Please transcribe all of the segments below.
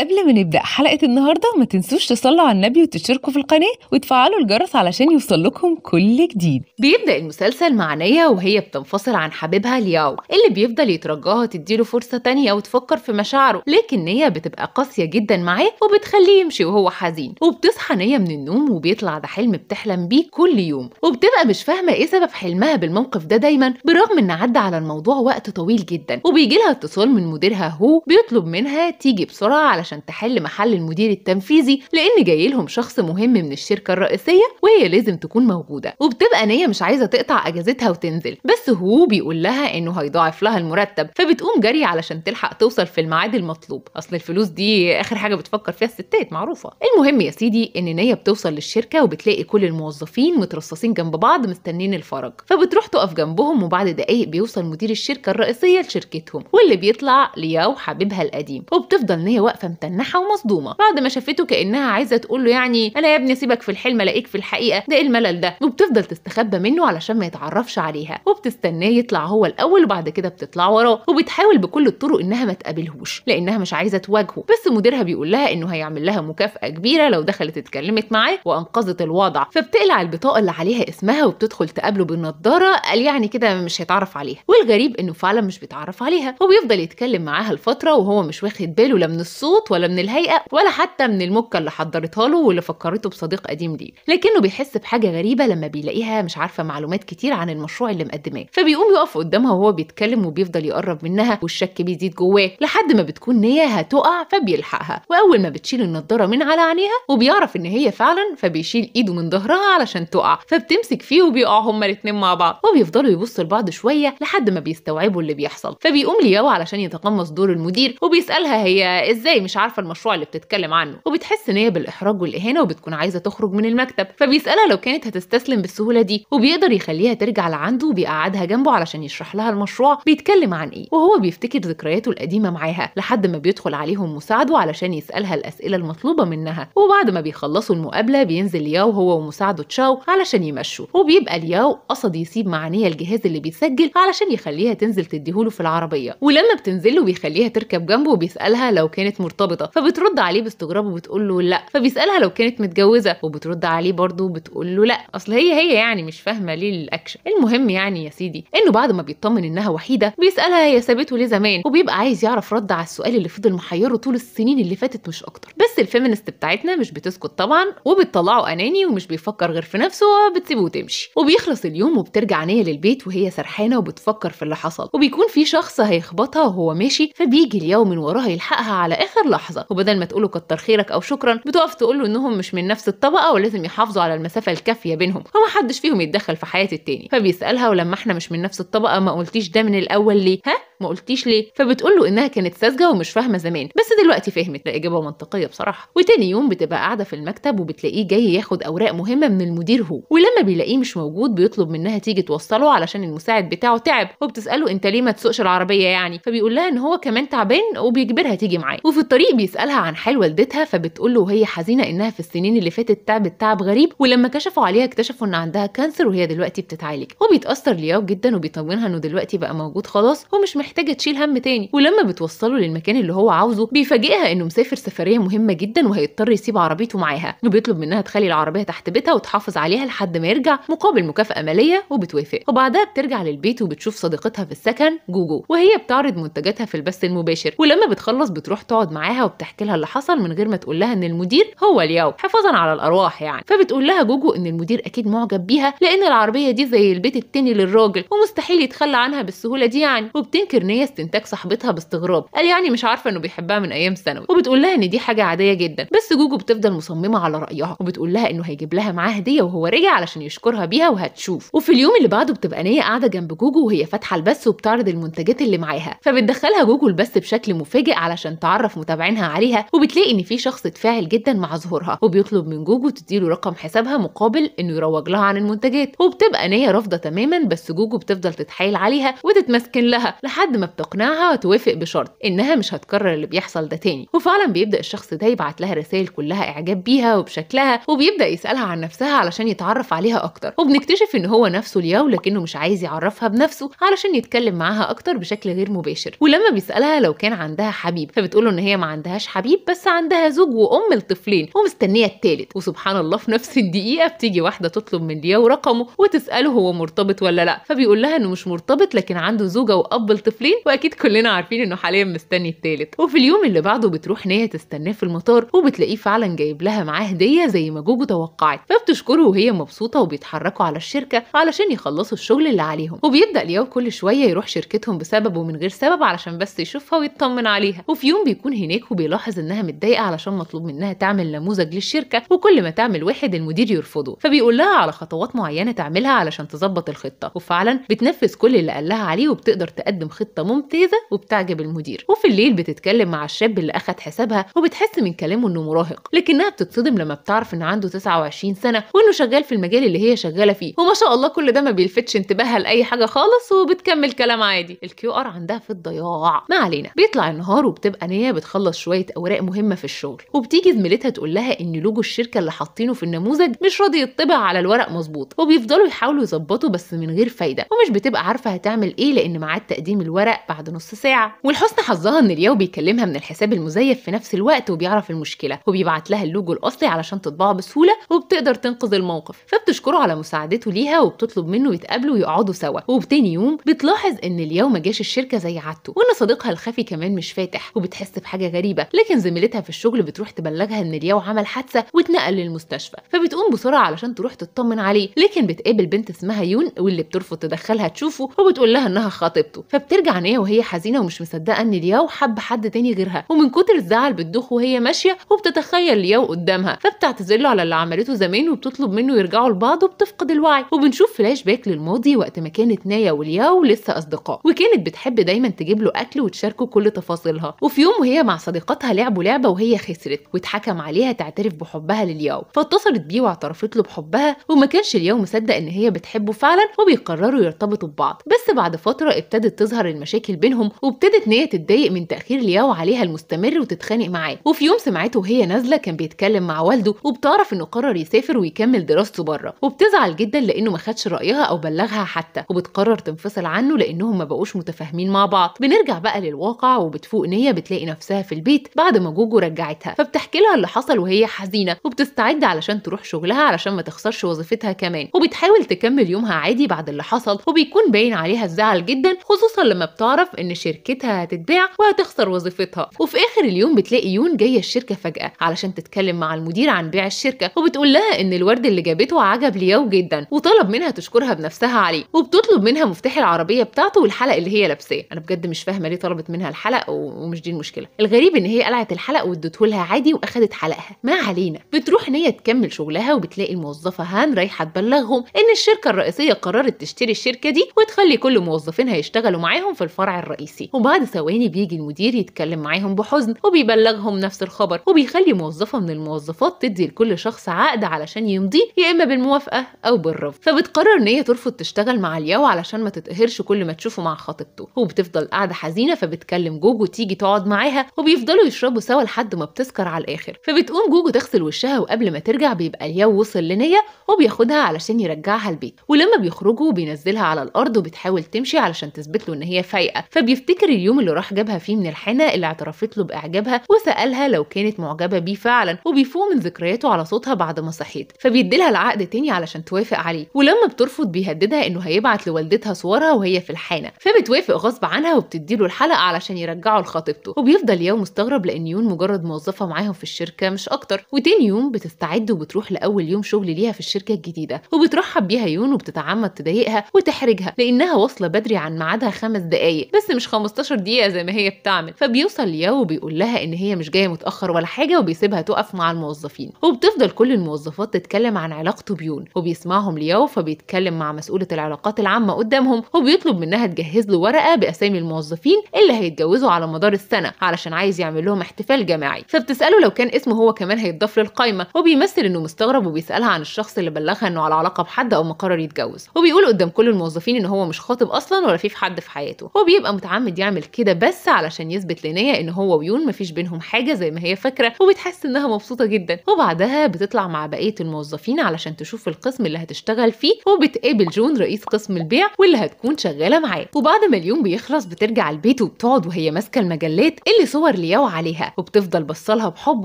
قبل ما نبدأ حلقة النهاردة ما تنسوش تصلوا على النبي وتشتركوا في القناة وتفعلوا الجرس علشان يوصل لكم كل جديد بيبدأ المسلسل مع نيا وهي بتنفصل عن حبيبها لياو اللي بيفضل يترجاها تديله فرصة تانية وتفكر في مشاعره لكن نيا بتبقى قاسية جدا معاه وبتخليه يمشي وهو حزين وبتصحى نيا من النوم وبيطلع ده حلم بتحلم بيه كل يوم وبتبقى مش فاهمة ايه سبب حلمها بالموقف ده دايما برغم ان عدى على الموضوع وقت طويل جدا وبيجي لها اتصال من مديرها هو بيطلب منها تيجي بسرعة علشان عشان تحل محل المدير التنفيذي لان جاي لهم شخص مهم من الشركه الرئيسيه وهي لازم تكون موجوده وبتبقى نيه مش عايزه تقطع اجازتها وتنزل بس هو بيقول لها انه هيضاعف لها المرتب فبتقوم جري علشان تلحق توصل في الميعاد المطلوب اصل الفلوس دي اخر حاجه بتفكر فيها الستات معروفه المهم يا سيدي ان نيه بتوصل للشركه وبتلاقي كل الموظفين مترصصين جنب بعض مستنين الفرج فبتروح تقف جنبهم وبعد دقايق بيوصل مدير الشركه الرئيسيه لشركتهم واللي بيطلع ليا وحبيبها القديم وبتفضل نيه واقفه متنحه ومصدومه بعد ما شافته كانها عايزه تقول له يعني انا يا ابني سيبك في الحلم الاقيك في الحقيقه ده ايه الملل ده وبتفضل تستخبى منه علشان ما يتعرفش عليها وبتستناه يطلع هو الاول وبعد كده بتطلع وراه وبتحاول بكل الطرق انها ما تقابلهوش لانها مش عايزه تواجهه بس مديرها بيقول لها انه هيعمل لها مكافاه كبيره لو دخلت اتكلمت معاه وانقذت الوضع فبتقلع البطاقه اللي عليها اسمها وبتدخل تقابله بالنضاره قال يعني كده مش هيتعرف عليها والغريب انه فعلا مش بيتعرف عليها وبيفضل يتكلم معاها لفتره وهو مش واخد باله لا من الصوت مبسوط ولا من الهيئه ولا حتى من المكه اللي حضرتها له واللي فكرته بصديق قديم ليه لكنه بيحس بحاجه غريبه لما بيلاقيها مش عارفه معلومات كتير عن المشروع اللي مقدماه فبيقوم يقف قدامها وهو بيتكلم وبيفضل يقرب منها والشك بيزيد جواه لحد ما بتكون نيه هتقع فبيلحقها واول ما بتشيل النضاره من على عينيها وبيعرف ان هي فعلا فبيشيل ايده من ظهرها علشان تقع فبتمسك فيه وبيقعوا هما الاتنين مع بعض وبيفضلوا يبصوا لبعض شويه لحد ما بيستوعبوا اللي بيحصل فبيقوم لياو علشان يتقمص دور المدير وبيسالها هي ازاي مش مش عارفه المشروع اللي بتتكلم عنه وبتحس ان هي بالاحراج والاهانه وبتكون عايزه تخرج من المكتب فبيسالها لو كانت هتستسلم بالسهوله دي وبيقدر يخليها ترجع لعنده وبيقعدها جنبه علشان يشرح لها المشروع بيتكلم عن ايه وهو بيفتكر ذكرياته القديمه معاها لحد ما بيدخل عليهم مساعده علشان يسالها الاسئله المطلوبه منها وبعد ما بيخلصوا المقابله بينزل ياو هو ومساعده تشاو علشان يمشوا وبيبقى الياو قصد يسيب مع نية الجهاز اللي بيسجل علشان يخليها تنزل تديهوله في العربيه ولما بتنزله بيخليها تركب جنبه وبيسالها لو كانت مرتبطه فبترد عليه باستغراب وبتقول له لا فبيسالها لو كانت متجوزه وبترد عليه برضه وبتقول له لا اصل هي هي يعني مش فاهمه ليه الاكشن المهم يعني يا سيدي انه بعد ما بيطمن انها وحيده بيسالها هي سابته ليه زمان وبيبقى عايز يعرف رد على السؤال اللي فضل محيره طول السنين اللي فاتت مش اكتر بس الفيمينست بتاعتنا مش بتسكت طبعا وبتطلعه اناني ومش بيفكر غير في نفسه وبتسيبه وتمشي وبيخلص اليوم وبترجع نيه للبيت وهي سرحانه وبتفكر في اللي حصل وبيكون في شخص هيخبطها وهو ماشي فبيجي اليوم من وراها يلحقها على اخر اللحظه وبدل ما تقول له كتر خيرك او شكرا بتقف تقول له انهم مش من نفس الطبقه ولازم يحافظوا على المسافه الكافيه بينهم ومحدش فيهم يتدخل في حياه التاني فبيسالها ولما احنا مش من نفس الطبقه ما قلتيش ده من الاول ليه ها ما قلتيش ليه فبتقول له انها كانت ساذجه ومش فاهمه زمان بس دلوقتي فهمت ده اجابه منطقيه بصراحه وتاني يوم بتبقى قاعده في المكتب وبتلاقيه جاي ياخد اوراق مهمه من المدير هو ولما بيلاقيه مش موجود بيطلب منها تيجي توصله علشان المساعد بتاعه تعب وبتساله انت ليه ما تسوقش العربيه يعني فبيقول لها ان هو كمان تعبان وبيجبرها تيجي معاه وفي الطريق طريق بيسألها عن حال والدتها فبتقول له وهي حزينة إنها في السنين اللي فاتت تعبت تعب غريب ولما كشفوا عليها اكتشفوا إن عندها كانسر وهي دلوقتي بتتعالج وبيتأثر لياو جدا وبيطمنها إنه دلوقتي بقى موجود خلاص ومش محتاجة تشيل هم تاني ولما بتوصله للمكان اللي هو عاوزه بيفاجئها إنه مسافر سفرية مهمة جدا وهيضطر يسيب عربيته معاها وبيطلب منها تخلي العربية تحت بيتها وتحافظ عليها لحد ما يرجع مقابل مكافأة مالية وبتوافق وبعدها بترجع للبيت وبتشوف صديقتها في السكن جوجو وهي بتعرض منتجاتها في البث المباشر ولما بتخلص بتروح تقعد معاها معاها وبتحكي لها اللي حصل من غير ما تقول لها ان المدير هو اليوم حفاظا على الارواح يعني فبتقول لها جوجو ان المدير اكيد معجب بيها لان العربيه دي زي البيت التاني للراجل ومستحيل يتخلى عنها بالسهوله دي يعني وبتنكر نيه استنتاج صاحبتها باستغراب قال يعني مش عارفه انه بيحبها من ايام ثانوي وبتقول لها ان دي حاجه عاديه جدا بس جوجو بتفضل مصممه على رايها وبتقول لها انه هيجيب لها معاه هديه وهو رجع علشان يشكرها بيها وهتشوف وفي اليوم اللي بعده بتبقى نيه قاعده جنب جوجو وهي فاتحه البث وبتعرض المنتجات اللي معاها فبتدخلها جوجو البث بشكل مفاجئ علشان تعرف متابعة متابعينها عليها وبتلاقي ان في شخص اتفاعل جدا مع ظهورها وبيطلب من جوجو تديله رقم حسابها مقابل انه يروج لها عن المنتجات وبتبقى نيه رافضه تماما بس جوجو بتفضل تتحايل عليها وتتمسكن لها لحد ما بتقنعها وتوافق بشرط انها مش هتكرر اللي بيحصل ده تاني وفعلا بيبدا الشخص ده يبعت لها رسائل كلها اعجاب بيها وبشكلها وبيبدا يسالها عن نفسها علشان يتعرف عليها اكتر وبنكتشف ان هو نفسه لياو لكنه مش عايز يعرفها بنفسه علشان يتكلم معاها اكتر بشكل غير مباشر ولما بيسالها لو كان عندها حبيب فبتقول ان هي ما عندهاش حبيب بس عندها زوج وام لطفلين ومستنيه التالت وسبحان الله في نفس الدقيقه بتيجي واحده تطلب من ليا رقمه وتساله هو مرتبط ولا لا فبيقول لها انه مش مرتبط لكن عنده زوجه واب لطفلين واكيد كلنا عارفين انه حاليا مستني التالت وفي اليوم اللي بعده بتروح نيه تستناه في المطار وبتلاقيه فعلا جايب لها معاه هديه زي ما جوجو توقعت فبتشكره وهي مبسوطه وبيتحركوا على الشركه علشان يخلصوا الشغل اللي عليهم وبيبدا لياو كل شويه يروح شركتهم بسببه من غير سبب علشان بس يشوفها ويطمن عليها وفي يوم بيكون هناك وبيلاحظ انها متضايقه علشان مطلوب منها تعمل نموذج للشركه وكل ما تعمل واحد المدير يرفضه فبيقول لها على خطوات معينه تعملها علشان تظبط الخطه وفعلا بتنفذ كل اللي قال لها عليه وبتقدر تقدم خطه ممتازه وبتعجب المدير وفي الليل بتتكلم مع الشاب اللي اخد حسابها وبتحس من كلامه انه مراهق لكنها بتتصدم لما بتعرف ان عنده 29 سنه وانه شغال في المجال اللي هي شغاله فيه وما شاء الله كل ده ما بيلفتش انتباهها لاي حاجه خالص وبتكمل كلام عادي الكيو ار عندها في الضياع ما علينا بيطلع النهار وبتبقى نيه بتخلص تخلص شويه اوراق مهمه في الشغل وبتيجي زميلتها تقول لها ان لوجو الشركه اللي حاطينه في النموذج مش راضي يطبع على الورق مظبوط وبيفضلوا يحاولوا يظبطوا بس من غير فايده ومش بتبقى عارفه هتعمل ايه لان ميعاد تقديم الورق بعد نص ساعه ولحسن حظها ان الياو بيكلمها من الحساب المزيف في نفس الوقت وبيعرف المشكله وبيبعت لها اللوجو الاصلي علشان تطبعه بسهوله وبتقدر تنقذ الموقف فبتشكره على مساعدته ليها وبتطلب منه يتقابلوا ويقعدوا سوا وبتاني يوم بتلاحظ ان الياو ما جاش الشركه زي عادته وان صديقها الخفي كمان مش فاتح وبتحس بحاجه غريبه لكن زميلتها في الشغل بتروح تبلغها ان رياو عمل حادثه واتنقل للمستشفى فبتقوم بسرعه علشان تروح تطمن عليه لكن بتقابل بنت اسمها يون واللي بترفض تدخلها تشوفه وبتقول لها انها خطيبته فبترجع نيا وهي حزينه ومش مصدقه ان رياو حب حد تاني غيرها ومن كتر الزعل بتدوخ وهي ماشيه وبتتخيل رياو قدامها فبتعتذر له على اللي عملته زمان وبتطلب منه يرجعوا لبعض وبتفقد الوعي وبنشوف فلاش باك للماضي وقت ما كانت نايا والياو لسه اصدقاء وكانت بتحب دايما تجيب له اكل وتشاركه كل تفاصيلها وفي يوم وهي مع صديقتها لعبوا لعبة وهي خسرت واتحكم عليها تعترف بحبها للياو فاتصلت بيه واعترفت له بحبها وما كانش الياو مصدق ان هي بتحبه فعلا وبيقرروا يرتبطوا ببعض بس بعد فترة ابتدت تظهر المشاكل بينهم وابتدت نية تتضايق من تأخير الياو عليها المستمر وتتخانق معاه وفي يوم سمعته وهي نازلة كان بيتكلم مع والده وبتعرف انه قرر يسافر ويكمل دراسته بره وبتزعل جدا لانه ما خدش رأيها او بلغها حتى وبتقرر تنفصل عنه لانهم ما بقوش متفاهمين مع بعض بنرجع بقى للواقع وبتفوق نية بتلاقي نفسها في في البيت بعد ما جوجو رجعتها فبتحكي لها اللي حصل وهي حزينه وبتستعد علشان تروح شغلها علشان ما تخسرش وظيفتها كمان وبتحاول تكمل يومها عادي بعد اللي حصل وبيكون باين عليها الزعل جدا خصوصا لما بتعرف ان شركتها هتتباع وهتخسر وظيفتها وفي اخر اليوم بتلاقي يون جايه الشركه فجاه علشان تتكلم مع المدير عن بيع الشركه وبتقول لها ان الورد اللي جابته عجب لياو جدا وطلب منها تشكرها بنفسها عليه وبتطلب منها مفتاح العربيه بتاعته والحلق اللي هي لابساه انا بجد مش فاهمه ليه طلبت منها الحلق ومش دي المشكله الغريب ان هي قلعت الحلق وادتهولها عادي واخدت حلقها ما علينا بتروح ان هي تكمل شغلها وبتلاقي الموظفه هان رايحه تبلغهم ان الشركه الرئيسيه قررت تشتري الشركه دي وتخلي كل موظفينها يشتغلوا معاهم في الفرع الرئيسي وبعد ثواني بيجي المدير يتكلم معاهم بحزن وبيبلغهم نفس الخبر وبيخلي موظفه من الموظفات تدي لكل شخص عقد علشان يمضيه يا اما بالموافقه او بالرفض فبتقرر ان هي ترفض تشتغل مع الياو علشان ما تتقهرش كل ما تشوفه مع خطيبته وبتفضل قاعده حزينه فبتكلم جوجو تيجي تقعد معاها وبيفضلوا يشربوا سوا لحد ما بتسكر على الآخر فبتقوم جوجو تغسل وشها وقبل ما ترجع بيبقى ليو وصل لنيا وبياخدها علشان يرجعها البيت ولما بيخرجوا بينزلها على الأرض وبتحاول تمشي علشان تثبت له إن هي فايقة فبيفتكر اليوم اللي راح جابها فيه من الحنا اللي اعترفت له بإعجابها وسألها لو كانت معجبة بيه فعلا وبيفوق من ذكرياته على صوتها بعد ما صحيت فبيديلها العقد تاني علشان توافق عليه ولما بترفض بيهددها إنه هيبعت لوالدتها صورها وهي في الحانة فبتوافق غصب عنها وبتديله الحلقة علشان يرجعه لخطيبته وبيفضل يوم مستغرب لان يون مجرد موظفه معاهم في الشركه مش اكتر وتاني يوم بتستعد وبتروح لاول يوم شغل ليها في الشركه الجديده وبترحب بيها يون وبتتعمد تضايقها وتحرجها لانها واصله بدري عن ميعادها خمس دقائق بس مش 15 دقيقه زي ما هي بتعمل فبيوصل ياو وبيقول لها ان هي مش جايه متاخر ولا حاجه وبيسيبها تقف مع الموظفين وبتفضل كل الموظفات تتكلم عن علاقته بيون وبيسمعهم لياو فبيتكلم مع مسؤوله العلاقات العامه قدامهم وبيطلب منها تجهز له ورقه باسامي الموظفين اللي هيتجوزوا على مدار السنه علشان عايز يعمل لهم احتفال جماعي فبتساله لو كان اسمه هو كمان هيتضاف للقايمه وبيمثل انه مستغرب وبيسالها عن الشخص اللي بلغها انه على علاقه بحد او مقرر يتجوز وبيقول قدام كل الموظفين ان هو مش خاطب اصلا ولا في حد في حياته وبيبقى متعمد يعمل كده بس علشان يثبت لنيا ان هو ويون مفيش بينهم حاجه زي ما هي فاكره وبتحس انها مبسوطه جدا وبعدها بتطلع مع بقيه الموظفين علشان تشوف القسم اللي هتشتغل فيه وبتقابل جون رئيس قسم البيع واللي هتكون شغاله معاه وبعد ما اليوم بيخلص بترجع البيت وبتقعد وهي ماسكه المجلات اللي صور بتدور ليو عليها وبتفضل بصلها بحب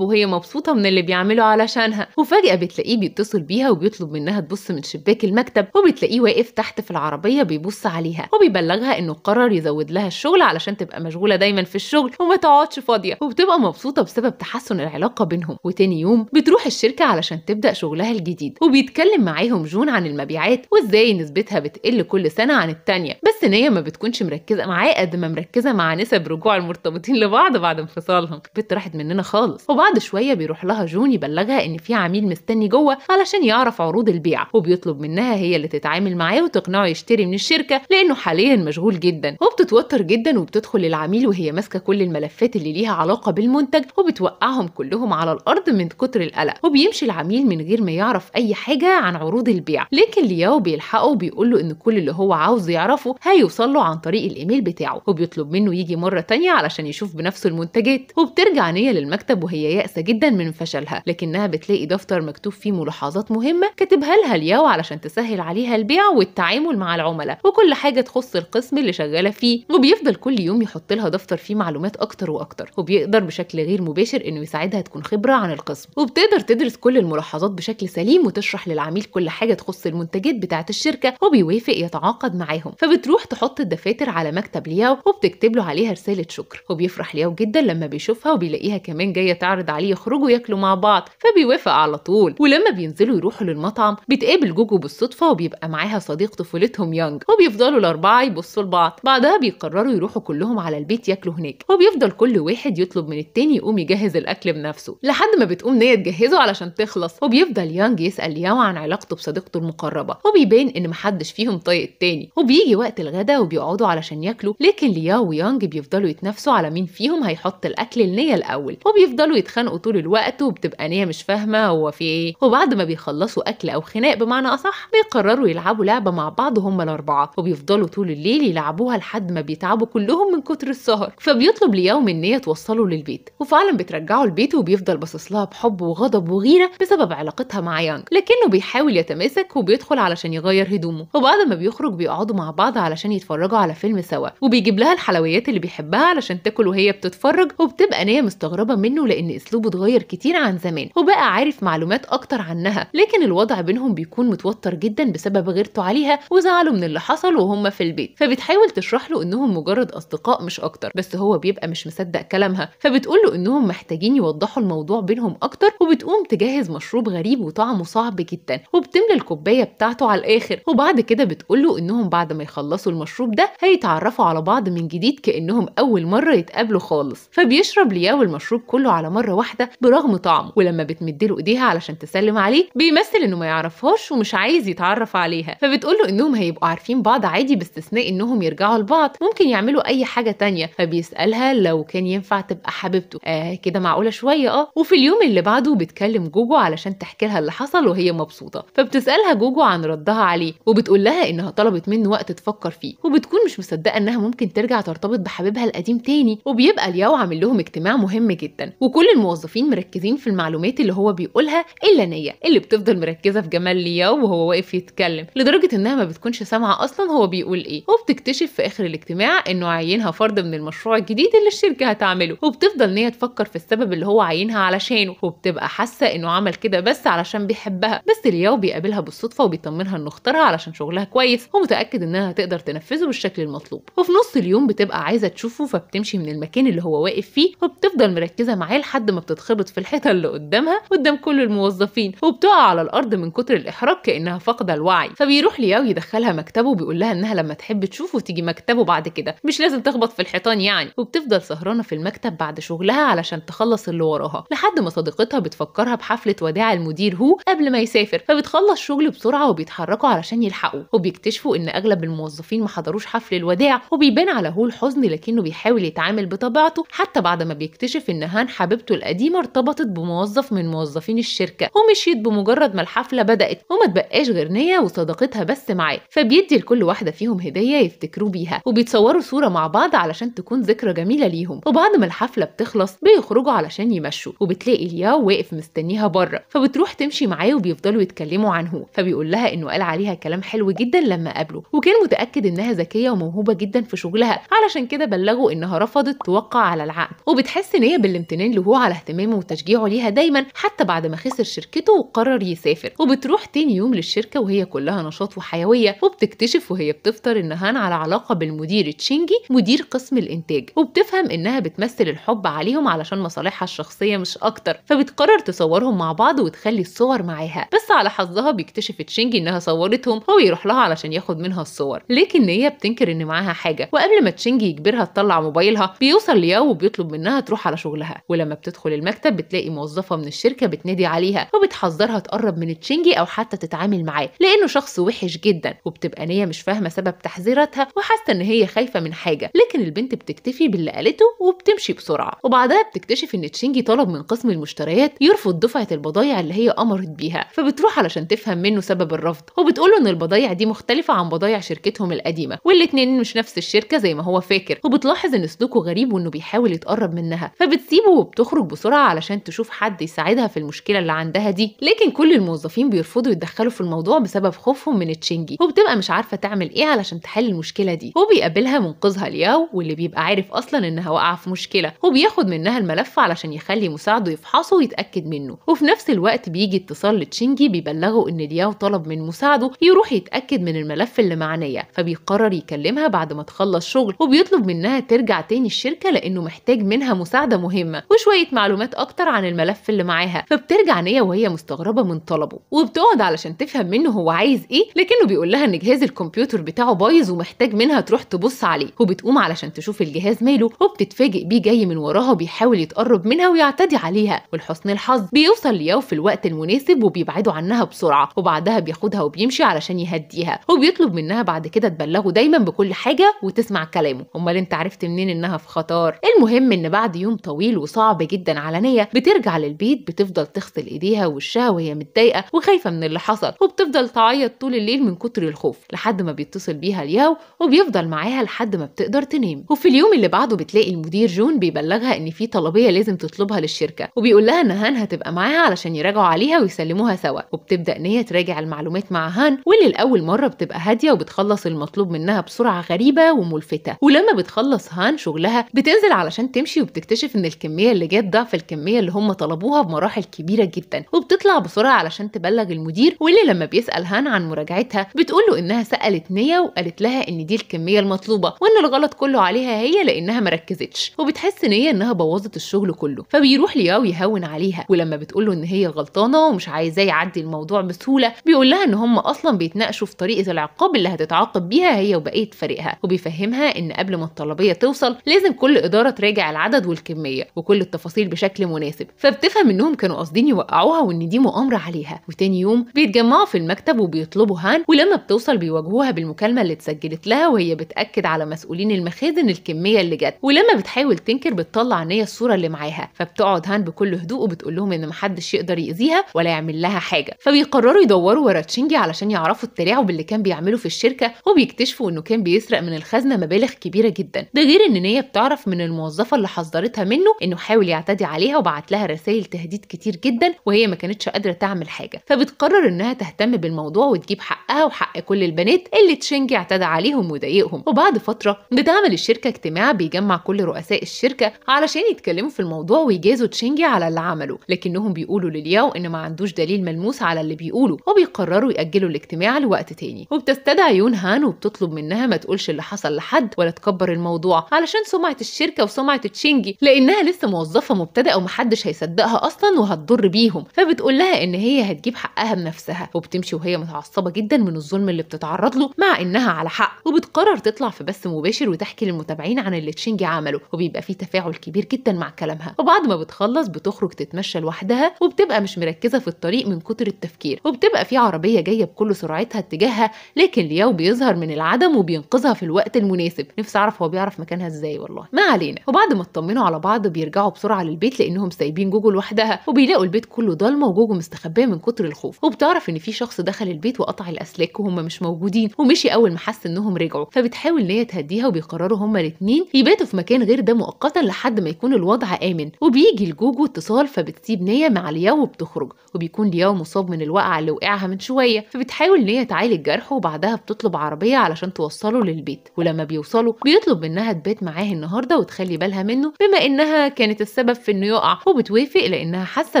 وهي مبسوطه من اللي بيعمله علشانها وفجاه بتلاقيه بيتصل بيها وبيطلب منها تبص من شباك المكتب وبتلاقيه واقف تحت في العربيه بيبص عليها وبيبلغها انه قرر يزود لها الشغل علشان تبقى مشغوله دايما في الشغل وما تقعدش فاضيه وبتبقى مبسوطه بسبب تحسن العلاقه بينهم وتاني يوم بتروح الشركه علشان تبدا شغلها الجديد وبيتكلم معاهم جون عن المبيعات وازاي نسبتها بتقل كل سنه عن التانيه بس ان هي ما بتكونش مركزه معاه قد ما مركزه مع نسب رجوع المرتبطين لبعض بعد بعد انفصالهم البت راحت مننا خالص وبعد شويه بيروح لها جون يبلغها ان في عميل مستني جوه علشان يعرف عروض البيع وبيطلب منها هي اللي تتعامل معاه وتقنعه يشتري من الشركه لانه حاليا مشغول جدا وبتتوتر جدا وبتدخل للعميل وهي ماسكه كل الملفات اللي ليها علاقه بالمنتج وبتوقعهم كلهم على الارض من كتر القلق وبيمشي العميل من غير ما يعرف اي حاجه عن عروض البيع لكن لياو بيلحقه وبيقول له ان كل اللي هو عاوزه يعرفه هيوصل له عن طريق الايميل بتاعه وبيطلب منه يجي مره تانية علشان يشوف بنفسه المنتج المنتجات وبترجع نية للمكتب وهي يائسة جدا من فشلها لكنها بتلاقي دفتر مكتوب فيه ملاحظات مهمة كاتبها لها الياو علشان تسهل عليها البيع والتعامل مع العملاء وكل حاجة تخص القسم اللي شغالة فيه وبيفضل كل يوم يحط لها دفتر فيه معلومات أكتر وأكتر وبيقدر بشكل غير مباشر إنه يساعدها تكون خبرة عن القسم وبتقدر تدرس كل الملاحظات بشكل سليم وتشرح للعميل كل حاجة تخص المنتجات بتاعة الشركة وبيوافق يتعاقد معاهم فبتروح تحط الدفاتر على مكتب لياو وبتكتب له عليها رسالة شكر وبيفرح لياو جدا لما بيشوفها وبيلاقيها كمان جايه تعرض عليه يخرجوا ياكلوا مع بعض فبيوافق على طول ولما بينزلوا يروحوا للمطعم بتقابل جوجو بالصدفه وبيبقى معاها صديق طفولتهم يانج وبيفضلوا الاربعه يبصوا لبعض بعدها بيقرروا يروحوا كلهم على البيت ياكلوا هناك وبيفضل كل واحد يطلب من التاني يقوم يجهز الاكل بنفسه لحد ما بتقوم نيه تجهزه علشان تخلص وبيفضل يانج يسال ياو عن علاقته بصديقته المقربه وبيبان ان محدش فيهم طايق التاني وبيجي وقت الغدا وبيقعدوا علشان ياكلوا لكن لياو ويانج بيفضلوا يتنافسوا على مين فيهم هيحط بيحط الاكل النيه الاول وبيفضلوا يتخانقوا طول الوقت وبتبقى نيه مش فاهمه هو في ايه وبعد ما بيخلصوا اكل او خناق بمعنى اصح بيقرروا يلعبوا لعبه مع بعض هم الاربعه وبيفضلوا طول الليل يلعبوها لحد ما بيتعبوا كلهم من كتر السهر فبيطلب ليوم النيه توصله للبيت وفعلا بترجعه البيت وبيفضل باصص لها بحب وغضب وغيره بسبب علاقتها مع يانج لكنه بيحاول يتماسك وبيدخل علشان يغير هدومه وبعد ما بيخرج بيقعدوا مع بعض علشان يتفرجوا على فيلم سوا وبيجيب لها الحلويات اللي بيحبها علشان تاكل وهي بتتفرج بيتفرج وبتبقى نية مستغربة منه لأن أسلوبه اتغير كتير عن زمان وبقى عارف معلومات أكتر عنها لكن الوضع بينهم بيكون متوتر جدا بسبب غيرته عليها وزعله من اللي حصل وهما في البيت فبتحاول تشرح له إنهم مجرد أصدقاء مش أكتر بس هو بيبقى مش مصدق كلامها فبتقول له إنهم محتاجين يوضحوا الموضوع بينهم أكتر وبتقوم تجهز مشروب غريب وطعمه صعب جدا وبتملى الكوباية بتاعته على الآخر وبعد كده بتقول له إنهم بعد ما يخلصوا المشروب ده هيتعرفوا على بعض من جديد كأنهم أول مرة يتقابلوا خالص فبيشرب لياو المشروب كله على مره واحده برغم طعمه ولما بتمد له ايديها علشان تسلم عليه بيمثل انه ما يعرفهاش ومش عايز يتعرف عليها فبتقول له انهم هيبقوا عارفين بعض عادي باستثناء انهم يرجعوا لبعض ممكن يعملوا اي حاجه تانية فبيسالها لو كان ينفع تبقى حبيبته آه كده معقوله شويه اه وفي اليوم اللي بعده بتكلم جوجو علشان تحكي لها اللي حصل وهي مبسوطه فبتسالها جوجو عن ردها عليه وبتقول لها انها طلبت منه وقت تفكر فيه وبتكون مش مصدقه انها ممكن ترجع ترتبط بحبيبها القديم تاني وبيبقى اليوم وعامل لهم اجتماع مهم جدا وكل الموظفين مركزين في المعلومات اللي هو بيقولها الا نيه اللي بتفضل مركزه في جمال ليا وهو واقف يتكلم لدرجه انها ما بتكونش سامعه اصلا هو بيقول ايه وبتكتشف في اخر الاجتماع انه عينها فرد من المشروع الجديد اللي الشركه هتعمله وبتفضل نيه تفكر في السبب اللي هو عينها علشانه وبتبقى حاسه انه عمل كده بس علشان بيحبها بس لياو بيقابلها بالصدفه وبيطمنها انه اختارها علشان شغلها كويس ومتاكد انها هتقدر تنفذه بالشكل المطلوب وفي نص اليوم بتبقى عايزه تشوفه فبتمشي من المكان اللي هو هو واقف فيه وبتفضل مركزه معاه لحد ما بتتخبط في الحيطه اللي قدامها قدام كل الموظفين وبتقع على الارض من كتر الاحراج كانها فاقده الوعي فبيروح لياو يدخلها مكتبه وبيقول لها انها لما تحب تشوفه تيجي مكتبه بعد كده مش لازم تخبط في الحيطان يعني وبتفضل سهرانه في المكتب بعد شغلها علشان تخلص اللي وراها لحد ما صديقتها بتفكرها بحفله وداع المدير هو قبل ما يسافر فبتخلص شغل بسرعه وبيتحركوا علشان يلحقوا وبيكتشفوا ان اغلب الموظفين ما حضروش حفل الوداع وبيبان على هو الحزن لكنه بيحاول يتعامل بطبيعته حتى بعد ما بيكتشف إن هان حبيبته القديمة ارتبطت بموظف من موظفين الشركة ومشيت بمجرد ما الحفلة بدأت وما تبقاش غير نية وصداقتها بس معاه فبيدي لكل واحدة فيهم هدية يفتكروا بيها وبيتصوروا صورة مع بعض علشان تكون ذكرى جميلة ليهم وبعد ما الحفلة بتخلص بيخرجوا علشان يمشوا وبتلاقي لياو واقف مستنيها بره فبتروح تمشي معاه وبيفضلوا يتكلموا عنه فبيقول لها انه قال عليها كلام حلو جدا لما قابله وكان متاكد انها ذكيه وموهوبه جدا في شغلها علشان كده بلغوا انها رفضت توقع على العقد وبتحس ان هي بالامتنان له على اهتمامه وتشجيعه ليها دايما حتى بعد ما خسر شركته وقرر يسافر وبتروح تاني يوم للشركه وهي كلها نشاط وحيويه وبتكتشف وهي بتفطر ان هان على علاقه بالمدير تشينجي مدير قسم الانتاج وبتفهم انها بتمثل الحب عليهم علشان مصالحها الشخصيه مش اكتر فبتقرر تصورهم مع بعض وتخلي الصور معاها بس على حظها بيكتشف تشينجي انها صورتهم هو يروح لها علشان ياخد منها الصور لكن هي بتنكر ان معاها حاجه وقبل ما تشينجي يجبرها تطلع موبايلها بيوصل لياو او بيطلب منها تروح على شغلها ولما بتدخل المكتب بتلاقي موظفه من الشركه بتنادي عليها وبتحذرها تقرب من تشينجي او حتى تتعامل معاه لانه شخص وحش جدا وبتبقى نيه مش فاهمه سبب تحذيراتها وحاسه ان هي خايفه من حاجه لكن البنت بتكتفي باللي قالته وبتمشي بسرعه وبعدها بتكتشف ان تشينجي طلب من قسم المشتريات يرفض دفعه البضايع اللي هي امرت بيها فبتروح علشان تفهم منه سبب الرفض وبتقول ان البضايع دي مختلفه عن بضايع شركتهم القديمه والاتنين مش نفس الشركه زي ما هو فاكر وبتلاحظ ان سلوكه غريب وانه بيحاول يتقرب منها فبتسيبه وبتخرج بسرعه علشان تشوف حد يساعدها في المشكله اللي عندها دي لكن كل الموظفين بيرفضوا يتدخلوا في الموضوع بسبب خوفهم من تشينجي وبتبقى مش عارفه تعمل ايه علشان تحل المشكله دي وبيقابلها منقذها لياو واللي بيبقى عارف اصلا انها واقعه في مشكله وبياخد منها الملف علشان يخلي مساعده يفحصه ويتاكد منه وفي نفس الوقت بيجي اتصال لتشينجي بيبلغه ان لياو طلب من مساعده يروح يتاكد من الملف اللي معنيه فبيقرر يكلمها بعد ما تخلص شغل وبيطلب منها ترجع تاني الشركه لانه ومحتاج منها مساعدة مهمة وشوية معلومات أكتر عن الملف اللي معاها فبترجع نية وهي مستغربة من طلبه وبتقعد علشان تفهم منه هو عايز إيه لكنه بيقول لها إن جهاز الكمبيوتر بتاعه بايظ ومحتاج منها تروح تبص عليه وبتقوم علشان تشوف الجهاز ماله وبتتفاجئ بيه جاي من وراها بيحاول يتقرب منها ويعتدي عليها ولحسن الحظ بيوصل لياو في الوقت المناسب وبيبعدوا عنها بسرعة وبعدها بياخدها وبيمشي علشان يهديها وبيطلب منها بعد كده تبلغه دايما بكل حاجة وتسمع كلامه امال انت عرفت منين انها في خطر المهم ان بعد يوم طويل وصعب جدا على نية بترجع للبيت بتفضل تغسل ايديها ووشها وهي متضايقة وخايفة من اللي حصل وبتفضل تعيط طول الليل من كتر الخوف لحد ما بيتصل بيها الياو وبيفضل معاها لحد ما بتقدر تنام وفي اليوم اللي بعده بتلاقي المدير جون بيبلغها ان في طلبية لازم تطلبها للشركة وبيقول لها ان هان هتبقى معاها علشان يراجعوا عليها ويسلموها سوا وبتبدأ نيه تراجع المعلومات مع هان واللي لأول مرة بتبقى هادية وبتخلص المطلوب منها بسرعة غريبة وملفتة ولما بتخلص هان شغلها بتنزل علشان تمشي وبتكتشف ان الكميه اللي جت ضعف الكميه اللي هم طلبوها بمراحل كبيره جدا وبتطلع بسرعه علشان تبلغ المدير واللي لما بيسال هان عن مراجعتها بتقول له انها سالت نيا وقالت لها ان دي الكميه المطلوبه وان الغلط كله عليها هي لانها مركزتش وبتحس نيا انها بوظت الشغل كله فبيروح لياو يهون عليها ولما بتقول له ان هي غلطانه ومش عايزاه يعدي الموضوع بسهوله بيقول لها ان هم اصلا بيتناقشوا في طريقه العقاب اللي هتتعاقب بيها هي وبقيه فريقها وبيفهمها ان قبل ما الطلبيه توصل لازم كل اداره الإدارة تراجع العدد والكمية وكل التفاصيل بشكل مناسب فبتفهم إنهم كانوا قاصدين يوقعوها وإن دي مؤامرة عليها وتاني يوم بيتجمعوا في المكتب وبيطلبوا هان ولما بتوصل بيواجهوها بالمكالمة اللي اتسجلت لها وهي بتأكد على مسؤولين المخازن الكمية اللي جت ولما بتحاول تنكر بتطلع إن هي الصورة اللي معاها فبتقعد هان بكل هدوء وبتقول لهم إن محدش يقدر يأذيها ولا يعمل لها حاجة فبيقرروا يدوروا ورا تشينجي علشان يعرفوا التلاعب اللي كان بيعمله في الشركة وبيكتشفوا إنه كان بيسرق من الخزنة مبالغ كبيرة جدا ده غير إن هي بتعرف من الموظفه اللي حذرتها منه انه حاول يعتدي عليها وبعت لها رسائل تهديد كتير جدا وهي ما كانتش قادره تعمل حاجه فبتقرر انها تهتم بالموضوع وتجيب حقها وحق كل البنات اللي تشينجي اعتدى عليهم وضايقهم وبعد فتره بتعمل الشركه اجتماع بيجمع كل رؤساء الشركه علشان يتكلموا في الموضوع ويجازوا تشينجي على اللي عمله لكنهم بيقولوا للياو ان ما عندوش دليل ملموس على اللي بيقوله وبيقرروا ياجلوا الاجتماع لوقت تاني وبتستدعي يون هان وبتطلب منها ما تقولش اللي حصل لحد ولا تكبر الموضوع علشان سمعه الشركه وسمعة تشينجي لانها لسه موظفه مبتدئه ومحدش هيصدقها اصلا وهتضر بيهم فبتقول لها ان هي هتجيب حقها بنفسها وبتمشي وهي متعصبه جدا من الظلم اللي بتتعرض له مع انها على حق وبتقرر تطلع في بث مباشر وتحكي للمتابعين عن اللي تشينجي عمله وبيبقى فيه تفاعل كبير جدا مع كلامها وبعد ما بتخلص بتخرج تتمشى لوحدها وبتبقى مش مركزه في الطريق من كتر التفكير وبتبقى في عربيه جايه بكل سرعتها اتجاهها لكن لياو بيظهر من العدم وبينقذها في الوقت المناسب نفسي اعرف هو بيعرف مكانها ازاي والله ما علينا الجنة وبعد ما اطمنوا على بعض بيرجعوا بسرعة للبيت لأنهم سايبين جوجو لوحدها وبيلاقوا البيت كله ضلمة وجوجو مستخبية من كتر الخوف وبتعرف إن في شخص دخل البيت وقطع الأسلاك وهم مش موجودين ومشي أول ما حس إنهم رجعوا فبتحاول إن هي تهديها وبيقرروا هما الاتنين يباتوا في مكان غير ده مؤقتا لحد ما يكون الوضع آمن وبيجي لجوجو اتصال فبتسيب نية مع لياو وبتخرج وبيكون لياو مصاب من الوقعة اللي وقعها من شوية فبتحاول إن هي تعالج جرحه وبعدها بتطلب عربية علشان توصله للبيت ولما بيوصلوا بيطلب منها تبات معاه النهارده وتخلي تخلي بالها منه بما انها كانت السبب في انه يقع وبتوافق لانها حاسه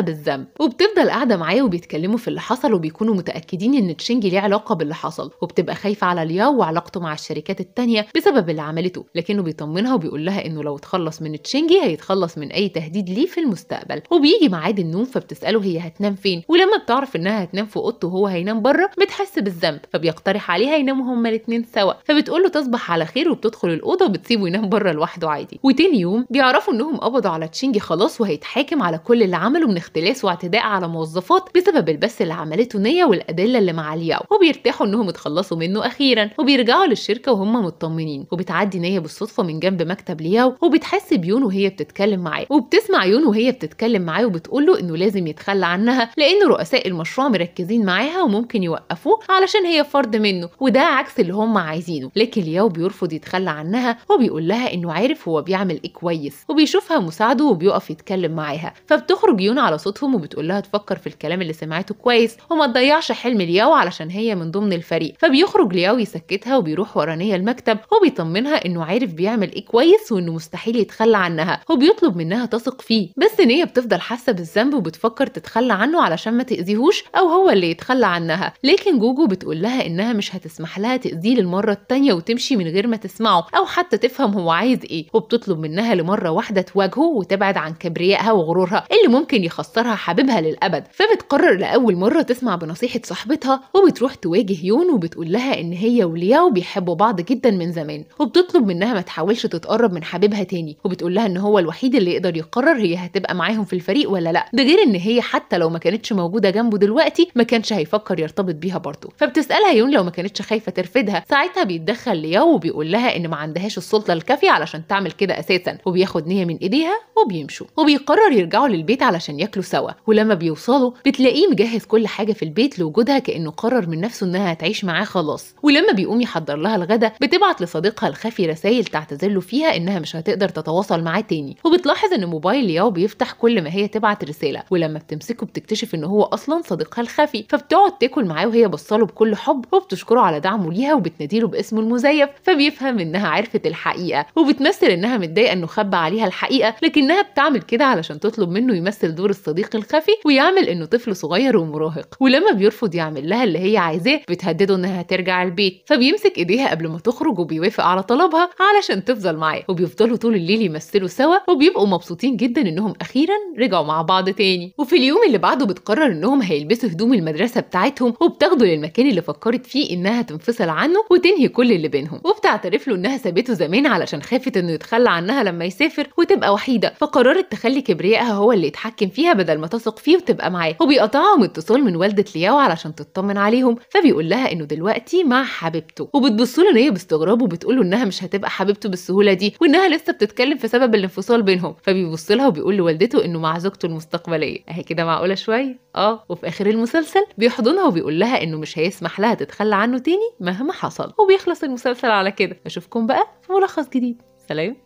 بالذنب وبتفضل قاعده معاه وبيتكلموا في اللي حصل وبيكونوا متاكدين ان تشينج ليه علاقه باللي حصل وبتبقى خايفه على لياو وعلاقته مع الشركات التانيه بسبب اللي عملته لكنه بيطمنها وبيقول لها انه لو اتخلص من تشينجي هيتخلص من اي تهديد ليه في المستقبل وبيجي ميعاد النوم فبتساله هي هتنام فين ولما بتعرف انها هتنام في اوضته وهو هينام بره بتحس بالذنب فبيقترح عليها يناموا هما الاثنين سوا فبتقول له تصبح على خير وبتدخل الاوضه وبتسيبه ينام بره لوحده عادي وتاني يوم بيعرفوا انهم قبضوا على تشينجي خلاص وهيتحاكم على كل اللي عمله من اختلاس واعتداء على موظفات بسبب البث اللي عملته نيا والادله اللي مع لياو وبيرتاحوا انهم اتخلصوا منه اخيرا وبيرجعوا للشركه وهم مطمنين وبتعدي نيا بالصدفه من جنب مكتب لياو وبتحس بيون وهي بتتكلم معاه وبتسمع يون وهي بتتكلم معاه وبتقول له انه لازم يتخلى عنها لان رؤساء المشروع مركزين معاها وممكن يوقفوه علشان هي فرد منه وده عكس اللي هم عايزينه لكن لياو بيرفض يتخلى عنها وبيقول لها انه عارف هو بيعمل بتعمل ايه كويس وبيشوفها مساعده وبيقف يتكلم معاها فبتخرج يون على صوتهم وبتقول لها تفكر في الكلام اللي سمعته كويس وما تضيعش حلم لياو علشان هي من ضمن الفريق فبيخرج لياو يسكتها وبيروح ورا نيا المكتب وبيطمنها انه عارف بيعمل ايه كويس وانه مستحيل يتخلى عنها وبيطلب منها تثق فيه بس نيا بتفضل حاسه بالذنب وبتفكر تتخلى عنه علشان ما تاذيهوش او هو اللي يتخلى عنها لكن جوجو بتقول لها انها مش هتسمح لها تاذيه للمره التانيه وتمشي من غير ما تسمعه او حتى تفهم هو عايز ايه وبتطلب تطلب منها لمرة واحدة تواجهه وتبعد عن كبريائها وغرورها اللي ممكن يخسرها حبيبها للأبد فبتقرر لأول مرة تسمع بنصيحة صاحبتها وبتروح تواجه يون وبتقول لها إن هي ولياو بيحبوا بعض جدا من زمان وبتطلب منها ما تحاولش تتقرب من حبيبها تاني وبتقول لها إن هو الوحيد اللي يقدر يقرر هي هتبقى معاهم في الفريق ولا لا ده غير إن هي حتى لو ما كانتش موجودة جنبه دلوقتي ما كانش هيفكر يرتبط بيها برضه فبتسألها يون لو ما كانتش خايفة ترفدها ساعتها بيتدخل لياو وبيقول لها إن ما عندهاش السلطة الكافية علشان تعمل كده اساسا وبياخد نيه من ايديها وبيمشوا وبيقرر يرجعوا للبيت علشان ياكلوا سوا ولما بيوصلوا بتلاقيه مجهز كل حاجه في البيت لوجودها كانه قرر من نفسه انها هتعيش معاه خلاص ولما بيقوم يحضر لها الغدا بتبعت لصديقها الخفي رسائل تعتذر له فيها انها مش هتقدر تتواصل معاه تاني وبتلاحظ ان موبايل ياو بيفتح كل ما هي تبعت رساله ولما بتمسكه بتكتشف ان هو اصلا صديقها الخفي فبتقعد تاكل معاه وهي بصاله بكل حب وبتشكره على دعمه ليها وبتناديله باسمه المزيف فبيفهم انها عرفت الحقيقه وبتمثل انها متضايقه انه خبى عليها الحقيقه لكنها بتعمل كده علشان تطلب منه يمثل دور الصديق الخفي ويعمل انه طفل صغير ومراهق ولما بيرفض يعمل لها اللي هي عايزاه بتهدده انها ترجع البيت فبيمسك ايديها قبل ما تخرج وبيوافق على طلبها علشان تفضل معاه وبيفضلوا طول الليل يمثلوا سوا وبيبقوا مبسوطين جدا انهم اخيرا رجعوا مع بعض تاني وفي اليوم اللي بعده بتقرر انهم هيلبسوا هدوم المدرسه بتاعتهم وبتاخده للمكان اللي فكرت فيه انها تنفصل عنه وتنهي كل اللي بينهم وبتعترف له انها سابته زمان علشان خافت انه يتخلى عنها لما يسافر وتبقى وحيده فقررت تخلي كبريائها هو اللي يتحكم فيها بدل ما تثق فيه وتبقى معاه وبيقطعهم اتصال من والده لياو علشان تطمن عليهم فبيقول لها انه دلوقتي مع حبيبته وبتبص له هي باستغراب وبتقول له انها مش هتبقى حبيبته بالسهوله دي وانها لسه بتتكلم في سبب الانفصال بينهم فبيبص لها وبيقول لوالدته انه مع زوجته المستقبليه اهي كده معقوله شويه اه وفي اخر المسلسل بيحضنها وبيقول لها انه مش هيسمح لها تتخلى عنه تاني مهما حصل وبيخلص المسلسل على كده اشوفكم بقى في ملخص جديد سلام